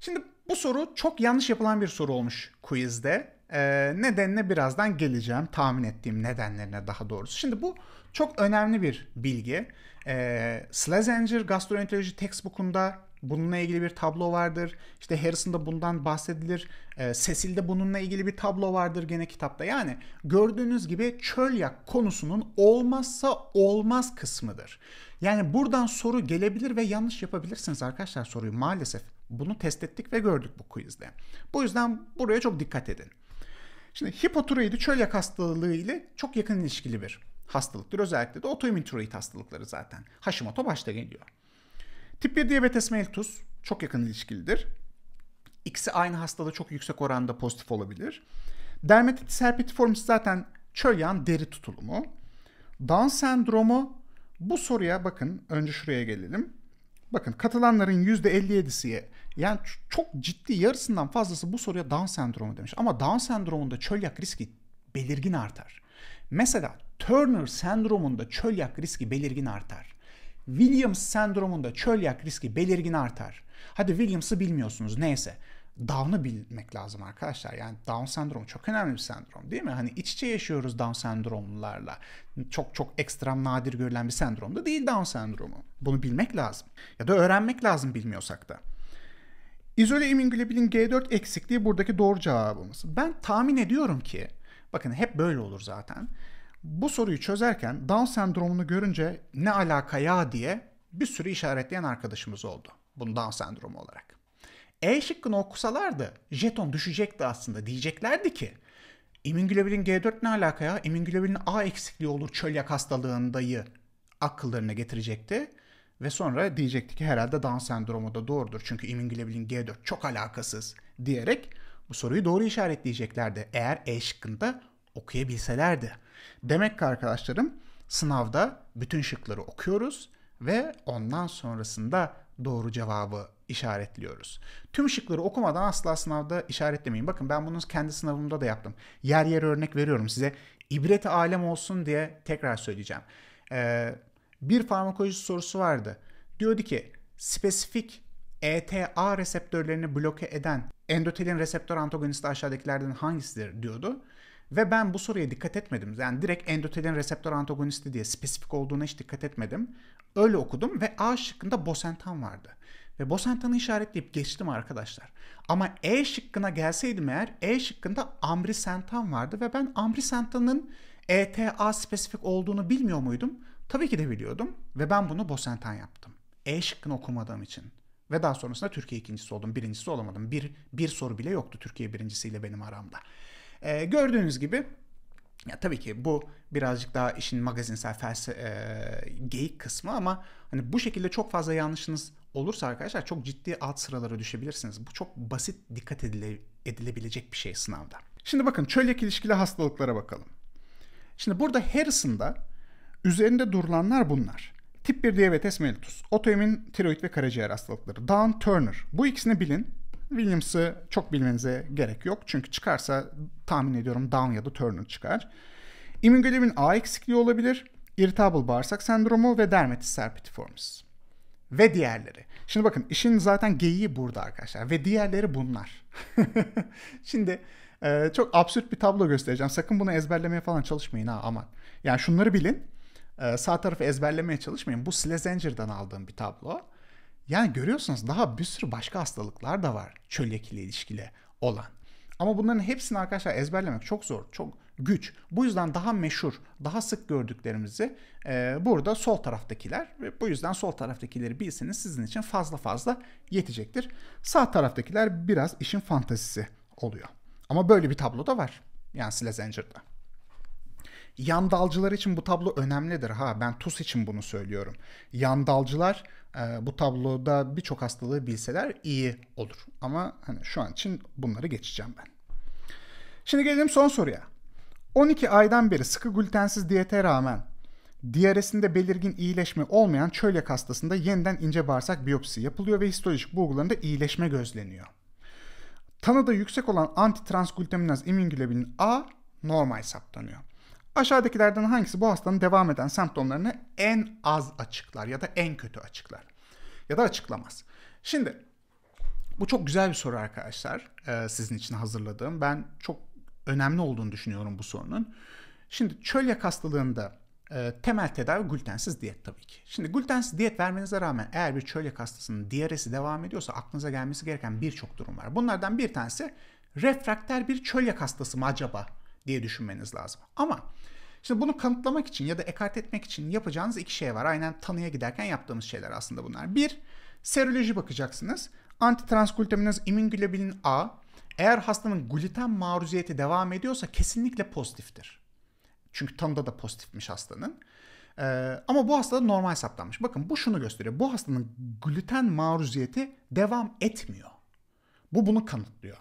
Şimdi bu soru çok yanlış yapılan bir soru olmuş quizde. Ee, nedenine birazdan geleceğim. Tahmin ettiğim nedenlerine daha doğrusu. Şimdi bu çok önemli bir bilgi. Ee, Schlesinger gastroenteroloji textbook'unda bununla ilgili bir tablo vardır. İşte Harrison'da bundan bahsedilir. Ee, Cecil'de bununla ilgili bir tablo vardır gene kitapta. Yani gördüğünüz gibi çölyak konusunun olmazsa olmaz kısmıdır. Yani buradan soru gelebilir ve yanlış yapabilirsiniz arkadaşlar soruyu maalesef. Bunu test ettik ve gördük bu quizde. Bu yüzden buraya çok dikkat edin. Şimdi hipotiroidi çölyak hastalığı ile çok yakın ilişkili bir hastalıktır. Özellikle de otoimmün tiroid hastalıkları zaten. Hashimoto başta geliyor. Tip 1 diyabetes mellitus çok yakın ilişkilidir. İkisi aynı hastada çok yüksek oranda pozitif olabilir. Dermatitis herpetiformis zaten çölyan deri tutulumu. Down sendromu bu soruya bakın önce şuraya gelelim. Bakın katılanların %57'si yani çok ciddi yarısından fazlası bu soruya Down sendromu demiş. Ama Down sendromunda çölyak riski belirgin artar. Mesela Turner sendromunda çölyak riski belirgin artar. Williams sendromunda çölyak riski belirgin artar. Hadi Williams'ı bilmiyorsunuz neyse. Down'ı bilmek lazım arkadaşlar. Yani Down sendromu çok önemli bir sendrom değil mi? Hani iç içe yaşıyoruz Down sendromlularla. Çok çok ekstrem nadir görülen bir sendrom da değil Down sendromu. Bunu bilmek lazım. Ya da öğrenmek lazım bilmiyorsak da. İzole immunoglobulin G4 eksikliği buradaki doğru cevabımız. Ben tahmin ediyorum ki, bakın hep böyle olur zaten. Bu soruyu çözerken Down sendromunu görünce ne alaka ya diye bir sürü işaretleyen arkadaşımız oldu. Bunu Down sendromu olarak. E şıkkını okusalardı jeton düşecekti aslında. Diyeceklerdi ki İmmünoglobulin G4 ne alaka ya? İmmünoglobulin A eksikliği olur çölyak hastalığındayı akıllarına getirecekti. Ve sonra diyecekti ki herhalde Down sendromu da doğrudur. Çünkü immünoglobulin G4 çok alakasız diyerek bu soruyu doğru işaretleyeceklerdi. Eğer E şıkkında okuyabilselerdi. Demek ki arkadaşlarım sınavda bütün şıkları okuyoruz ve ondan sonrasında doğru cevabı işaretliyoruz. Tüm şıkları okumadan asla sınavda işaretlemeyin. Bakın ben bunu kendi sınavımda da yaptım. Yer yer örnek veriyorum size. İbret alem olsun diye tekrar söyleyeceğim. Ee, bir farmakoloji sorusu vardı. Diyordu ki spesifik ETA reseptörlerini bloke eden endotelin reseptör antagonisti aşağıdakilerden hangisidir diyordu. Ve ben bu soruya dikkat etmedim. Yani direkt endotelin reseptör antagonisti diye spesifik olduğuna hiç dikkat etmedim. Öyle okudum ve A şıkkında bosentan vardı. Ve bosentanı işaretleyip geçtim arkadaşlar. Ama E şıkkına gelseydim eğer E şıkkında ambrisentan vardı ve ben ambrisentanın ETA spesifik olduğunu bilmiyor muydum? Tabii ki de biliyordum ve ben bunu bosentan yaptım. E şıkkını okumadığım için. Ve daha sonrasında Türkiye ikincisi oldum. Birincisi olamadım. Bir, bir soru bile yoktu Türkiye birincisiyle benim aramda. E, gördüğünüz gibi ya tabii ki bu birazcık daha işin magazinsel felse e, geyik kısmı ama hani bu şekilde çok fazla yanlışınız olursa arkadaşlar çok ciddi alt sıralara düşebilirsiniz. Bu çok basit dikkat edile, edilebilecek bir şey sınavda. Şimdi bakın çölyak ilişkili hastalıklara bakalım. Şimdi burada Harrison'da üzerinde durulanlar bunlar. Tip 1 diyabetes mellitus, otoimmün tiroid ve karaciğer hastalıkları, Down Turner. Bu ikisini bilin. Williams'ı çok bilmenize gerek yok. Çünkü çıkarsa tahmin ediyorum down ya da turner çıkar. İmmünoglobulin A eksikliği olabilir. Irritable bağırsak sendromu ve dermatitis serpitiformis. Ve diğerleri. Şimdi bakın işin zaten geyiği burada arkadaşlar. Ve diğerleri bunlar. Şimdi e, çok absürt bir tablo göstereceğim. Sakın bunu ezberlemeye falan çalışmayın ha aman. Yani şunları bilin. E, sağ tarafı ezberlemeye çalışmayın. Bu Schlesinger'dan aldığım bir tablo. Yani görüyorsunuz daha bir sürü başka hastalıklar da var çölyak ile ilişkili olan. Ama bunların hepsini arkadaşlar ezberlemek çok zor, çok güç. Bu yüzden daha meşhur, daha sık gördüklerimizi e, burada sol taraftakiler ve bu yüzden sol taraftakileri bilseniz sizin için fazla fazla yetecektir. Sağ taraftakiler biraz işin fantazisi oluyor. Ama böyle bir tablo da var. Yani Schlesinger'da. Yandalcılar için bu tablo önemlidir. Ha ben TUS için bunu söylüyorum. Yandalcılar e, bu tabloda birçok hastalığı bilseler iyi olur. Ama hani şu an için bunları geçeceğim ben. Şimdi gelelim son soruya. 12 aydan beri sıkı glutensiz diyete rağmen diyaresinde belirgin iyileşme olmayan çölyak hastasında yeniden ince bağırsak biyopsisi yapılıyor ve histolojik bulgularında iyileşme gözleniyor. Tanıda yüksek olan antitransglutaminaz immunoglobulin A normal saptanıyor. Aşağıdakilerden hangisi bu hastanın devam eden semptomlarını en az açıklar ya da en kötü açıklar ya da açıklamaz. Şimdi bu çok güzel bir soru arkadaşlar e, sizin için hazırladığım. Ben çok önemli olduğunu düşünüyorum bu sorunun. Şimdi çölyak hastalığında e, temel tedavi glutensiz diyet tabii ki. Şimdi glutensiz diyet vermenize rağmen eğer bir çölyak hastasının diyaresi devam ediyorsa aklınıza gelmesi gereken birçok durum var. Bunlardan bir tanesi refrakter bir çölyak hastası mı acaba diye düşünmeniz lazım. Ama Şimdi bunu kanıtlamak için ya da ekart etmek için yapacağınız iki şey var. Aynen tanıya giderken yaptığımız şeyler aslında bunlar. Bir, seroloji bakacaksınız. Antitransglutaminaz iminglobilin A eğer hastanın gluten maruziyeti devam ediyorsa kesinlikle pozitiftir. Çünkü tanıda da pozitifmiş hastanın. Ee, ama bu hastada normal saptanmış. Bakın bu şunu gösteriyor. Bu hastanın gluten maruziyeti devam etmiyor. Bu bunu kanıtlıyor.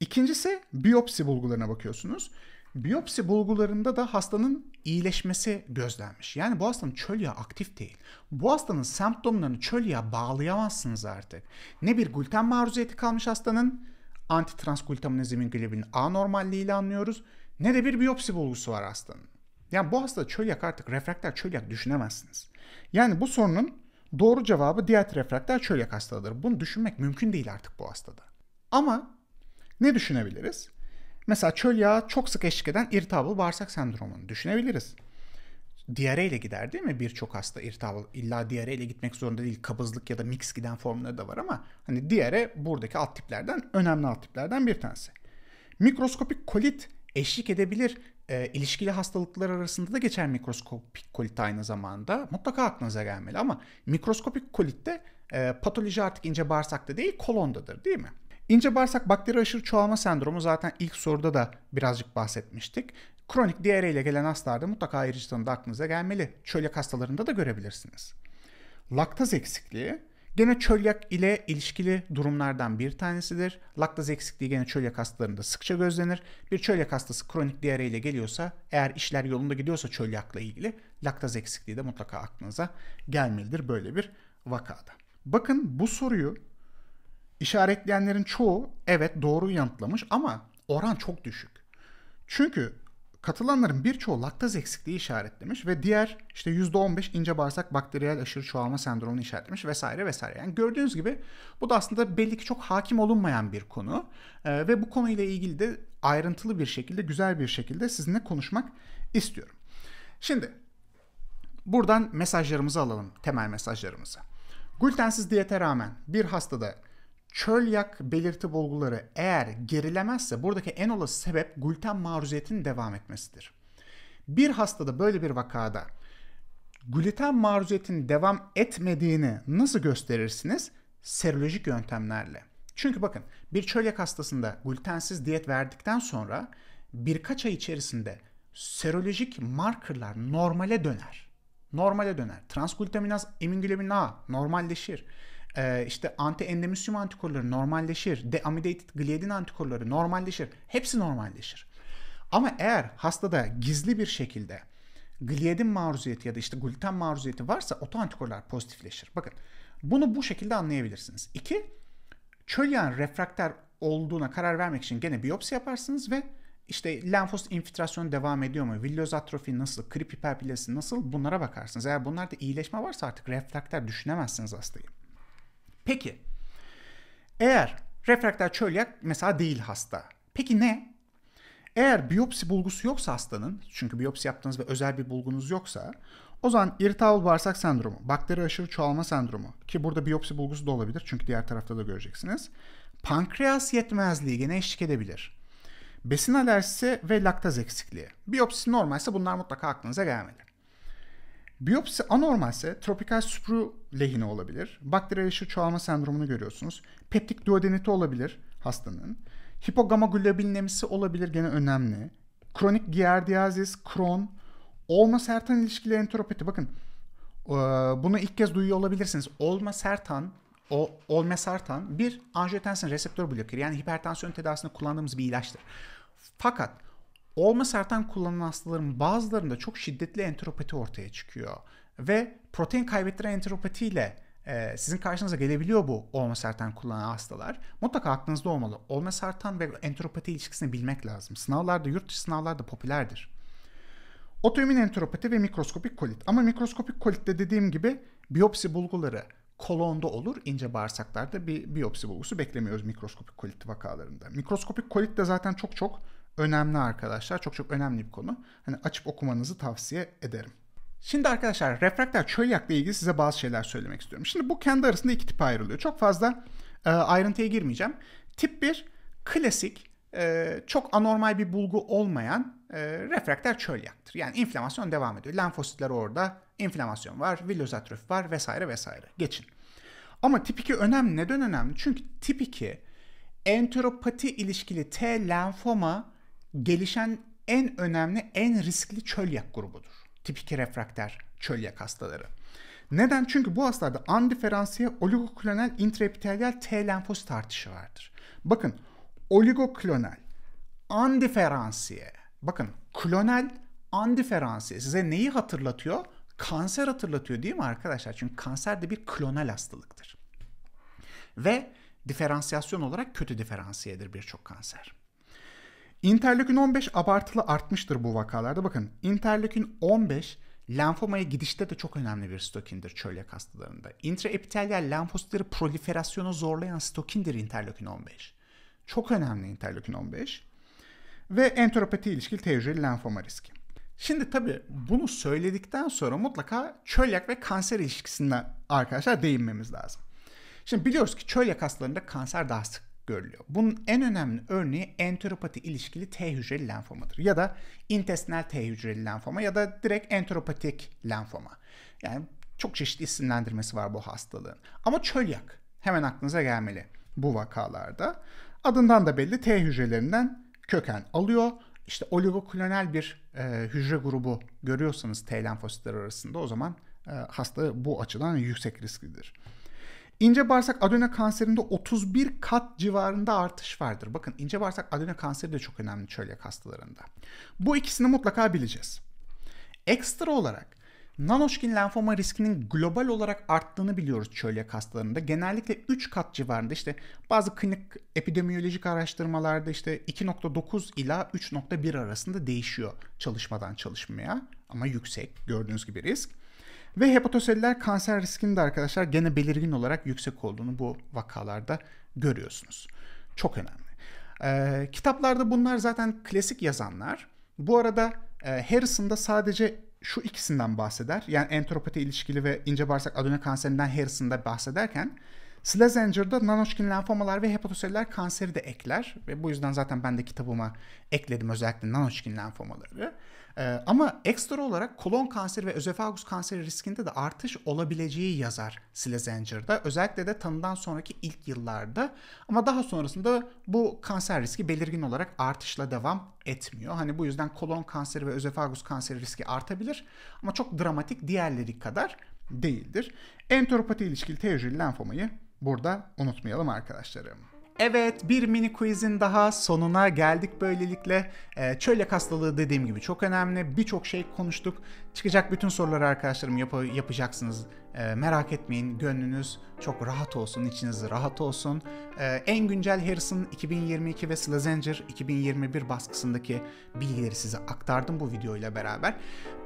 İkincisi biyopsi bulgularına bakıyorsunuz. Biyopsi bulgularında da hastanın iyileşmesi gözlenmiş. Yani bu hastanın çölya aktif değil. Bu hastanın semptomlarını çölya bağlayamazsınız artık. Ne bir gluten maruziyeti kalmış hastanın, antitransglutaminizmin glibin anormalliğiyle anlıyoruz, ne de bir biyopsi bulgusu var hastanın. Yani bu hasta çölyak artık refraktör çölyak düşünemezsiniz. Yani bu sorunun doğru cevabı diyet refraktör çölyak hastalığıdır. Bunu düşünmek mümkün değil artık bu hastada. Ama ne düşünebiliriz? Mesela çöl yağı çok sık eşlik eden irritable bağırsak sendromunu düşünebiliriz. ile gider değil mi birçok hasta irritable? İlla ile gitmek zorunda değil. Kabızlık ya da mix giden formları da var ama hani diyare buradaki alt tiplerden önemli alt tiplerden bir tanesi. Mikroskopik kolit eşlik edebilir. E, ilişkili hastalıklar arasında da geçer mikroskopik kolit aynı zamanda. Mutlaka aklınıza gelmeli ama mikroskopik kolitte e, patoloji artık ince bağırsakta değil kolondadır değil mi? İnce bağırsak bakteri aşırı çoğalma sendromu zaten ilk soruda da birazcık bahsetmiştik. Kronik ile gelen hastalarda mutlaka ayrıcı da aklınıza gelmeli. Çölyak hastalarında da görebilirsiniz. Laktaz eksikliği gene çölyak ile ilişkili durumlardan bir tanesidir. Laktaz eksikliği gene çölyak hastalarında sıkça gözlenir. Bir çölyak hastası kronik ile geliyorsa eğer işler yolunda gidiyorsa çölyakla ilgili laktaz eksikliği de mutlaka aklınıza gelmelidir böyle bir vakada. Bakın bu soruyu İşaretleyenlerin çoğu evet doğru yanıtlamış ama oran çok düşük. Çünkü katılanların birçoğu laktaz eksikliği işaretlemiş ve diğer işte %15 ince bağırsak bakteriyel aşırı çoğalma sendromunu işaretlemiş vesaire vesaire. Yani gördüğünüz gibi bu da aslında belli ki çok hakim olunmayan bir konu ee, ve bu konuyla ilgili de ayrıntılı bir şekilde güzel bir şekilde sizinle konuşmak istiyorum. Şimdi buradan mesajlarımızı alalım temel mesajlarımızı. Glutensiz diyete rağmen bir hastada Çölyak belirti bulguları eğer gerilemezse buradaki en olası sebep gluten maruziyetinin devam etmesidir. Bir hastada böyle bir vakada gluten maruziyetinin devam etmediğini nasıl gösterirsiniz? Serolojik yöntemlerle. Çünkü bakın bir çölyak hastasında glutensiz diyet verdikten sonra birkaç ay içerisinde serolojik markerlar normale döner. Normale döner. Transglutaminaz, eminglobulin A normalleşir. Ee, işte anti endemisyon antikorları normalleşir. Deamidated gliadin antikorları normalleşir. Hepsi normalleşir. Ama eğer hastada gizli bir şekilde gliadin maruziyeti ya da işte gluten maruziyeti varsa oto antikorlar pozitifleşir. Bakın bunu bu şekilde anlayabilirsiniz. İki, çölyen refrakter olduğuna karar vermek için gene biyopsi yaparsınız ve işte lenfosit infiltrasyon devam ediyor mu? Villöz atrofi nasıl? Krip hiperpilesi nasıl? Bunlara bakarsınız. Eğer bunlarda iyileşme varsa artık refraktör düşünemezsiniz hastayı. Peki eğer refraktör çölyak mesela değil hasta. Peki ne? Eğer biyopsi bulgusu yoksa hastanın, çünkü biyopsi yaptınız ve özel bir bulgunuz yoksa, o zaman irritable bağırsak sendromu, bakteri aşırı çoğalma sendromu ki burada biyopsi bulgusu da olabilir çünkü diğer tarafta da göreceksiniz. Pankreas yetmezliği gene eşlik edebilir. Besin alerjisi ve laktaz eksikliği. Biyopsi normalse bunlar mutlaka aklınıza gelmeli. Biyopsi anormalse tropikal sprue lehine olabilir. Bakteriyel aşırı çoğalma sendromunu görüyorsunuz. Peptik duodeniti olabilir hastanın. Hipogamaglobulinemisi olabilir gene önemli. Kronik giardiyazis, kron, olma sertan ilişkili enteropati. Bakın e, bunu ilk kez duyuyor olabilirsiniz. Olma sertan o olmesartan bir anjiyotensin reseptör blokörü yani hipertansiyon tedavisinde kullandığımız bir ilaçtır. Fakat olma serten kullanılan hastaların bazılarında çok şiddetli enteropati ortaya çıkıyor. Ve protein kaybettiren enteropatiyle e, sizin karşınıza gelebiliyor bu olma serten kullanan hastalar. Mutlaka aklınızda olmalı. Olma serten ve enteropati ilişkisini bilmek lazım. Sınavlarda, yurt dışı sınavlarda popülerdir. Otoimmün enteropati ve mikroskopik kolit. Ama mikroskopik kolitte dediğim gibi biyopsi bulguları kolonda olur. ince bağırsaklarda bir biyopsi bulgusu beklemiyoruz mikroskopik kolit vakalarında. Mikroskopik kolit de zaten çok çok önemli arkadaşlar. Çok çok önemli bir konu. Hani açıp okumanızı tavsiye ederim. Şimdi arkadaşlar refraktör çölyakla ilgili size bazı şeyler söylemek istiyorum. Şimdi bu kendi arasında iki tip ayrılıyor. Çok fazla e, ayrıntıya girmeyeceğim. Tip 1 klasik e, çok anormal bir bulgu olmayan e, refraktör çölyaktır. Yani inflamasyon devam ediyor. Lenfositler orada, inflamasyon var, villus atrofi var vesaire vesaire. Geçin. Ama tip 2 önemli. Neden önemli? Çünkü tip 2 enteropati ilişkili T lenfoma gelişen en önemli, en riskli çölyak grubudur. Tipik 2 refrakter çölyak hastaları. Neden? Çünkü bu hastalarda andiferansiye oligoklonal intraepitelyal T lenfosit artışı vardır. Bakın oligoklonal, andiferansiye, bakın klonal andiferansiye size neyi hatırlatıyor? Kanser hatırlatıyor değil mi arkadaşlar? Çünkü kanser de bir klonal hastalıktır. Ve diferansiyasyon olarak kötü diferansiyedir birçok kanser. Interleukin 15 abartılı artmıştır bu vakalarda. Bakın interleukin 15 lenfomaya gidişte de çok önemli bir stokindir çölyak hastalarında. Intraepitelyal lenfositleri proliferasyonu zorlayan stokindir interleukin 15. Çok önemli interleukin 15. Ve enteropati ilişkili tecrübeli lenfoma riski. Şimdi tabii bunu söyledikten sonra mutlaka çölyak ve kanser ilişkisinden arkadaşlar değinmemiz lazım. Şimdi biliyoruz ki çölyak hastalarında kanser daha sık görülüyor. Bunun en önemli örneği enteropati ilişkili T hücreli lenfomadır. Ya da intestinal T hücreli lenfoma ya da direkt enteropatik lenfoma. Yani çok çeşitli isimlendirmesi var bu hastalığın. Ama çölyak hemen aklınıza gelmeli bu vakalarda. Adından da belli T hücrelerinden köken alıyor. İşte oligoklonal bir e, hücre grubu görüyorsanız T lenfositler arasında o zaman e, hasta bu açıdan yüksek risklidir. İnce bağırsak adeno kanserinde 31 kat civarında artış vardır. Bakın ince bağırsak adeno kanseri de çok önemli çölyak hastalarında. Bu ikisini mutlaka bileceğiz. Ekstra olarak Nanoşkin lenfoma riskinin global olarak arttığını biliyoruz çölyak hastalarında. Genellikle 3 kat civarında işte bazı klinik epidemiyolojik araştırmalarda işte 2.9 ila 3.1 arasında değişiyor çalışmadan çalışmaya. Ama yüksek gördüğünüz gibi risk. Ve hepatoseliler kanser riskinin de arkadaşlar gene belirgin olarak yüksek olduğunu bu vakalarda görüyorsunuz. Çok önemli. Ee, kitaplarda bunlar zaten klasik yazanlar. Bu arada e, Harrison sadece şu ikisinden bahseder. Yani entropati ilişkili ve ince bağırsak adeno kanserinden Harrison'da bahsederken Schlesinger'da nanoşkin lenfomalar ve hepatoseliler kanseri de ekler ve bu yüzden zaten ben de kitabıma ekledim özellikle nanoşkin lenfomaları. Ee, ama ekstra olarak kolon kanseri ve özofagus kanseri riskinde de artış olabileceği yazar Slezenger'da. Özellikle de tanıdan sonraki ilk yıllarda ama daha sonrasında bu kanser riski belirgin olarak artışla devam etmiyor. Hani bu yüzden kolon kanseri ve özofagus kanseri riski artabilir ama çok dramatik diğerleri kadar değildir. Enteropati ilişkili teojil lenfomayı burada unutmayalım arkadaşlarım. Evet bir mini quizin daha sonuna geldik böylelikle. Ee, çölyak hastalığı dediğim gibi çok önemli. Birçok şey konuştuk. Çıkacak bütün soruları arkadaşlarım yap yapacaksınız. Ee, merak etmeyin gönlünüz çok rahat olsun, içiniz rahat olsun. Ee, en güncel Harrison 2022 ve Slazenger 2021 baskısındaki bilgileri size aktardım bu videoyla beraber.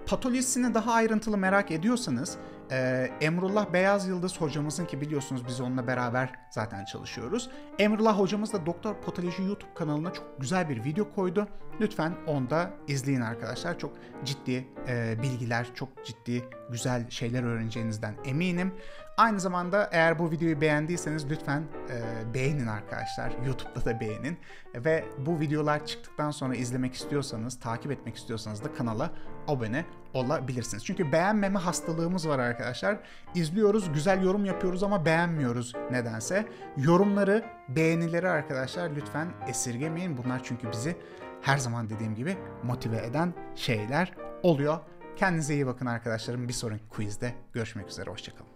Patolojisini daha ayrıntılı merak ediyorsanız e, Emrullah Beyaz Yıldız hocamızın ki biliyorsunuz biz onunla beraber zaten çalışıyoruz. Emrullah hocamız da Doktor Patoloji YouTube kanalına çok güzel bir video koydu. Lütfen onda izleyin arkadaşlar. Çok ciddi e, bilgiler, çok ciddi güzel şeyler öğreneceğinizden eminim. Aynı zamanda eğer bu videoyu beğendiyseniz lütfen e, beğenin arkadaşlar. YouTube'da da beğenin. Ve bu videolar çıktıktan sonra izlemek istiyorsanız, takip etmek istiyorsanız da kanala abone olabilirsiniz. Çünkü beğenmeme hastalığımız var arkadaşlar. İzliyoruz, güzel yorum yapıyoruz ama beğenmiyoruz nedense. Yorumları, beğenileri arkadaşlar lütfen esirgemeyin. Bunlar çünkü bizi her zaman dediğim gibi motive eden şeyler oluyor. Kendinize iyi bakın arkadaşlarım. Bir sonraki quizde görüşmek üzere. Hoşçakalın.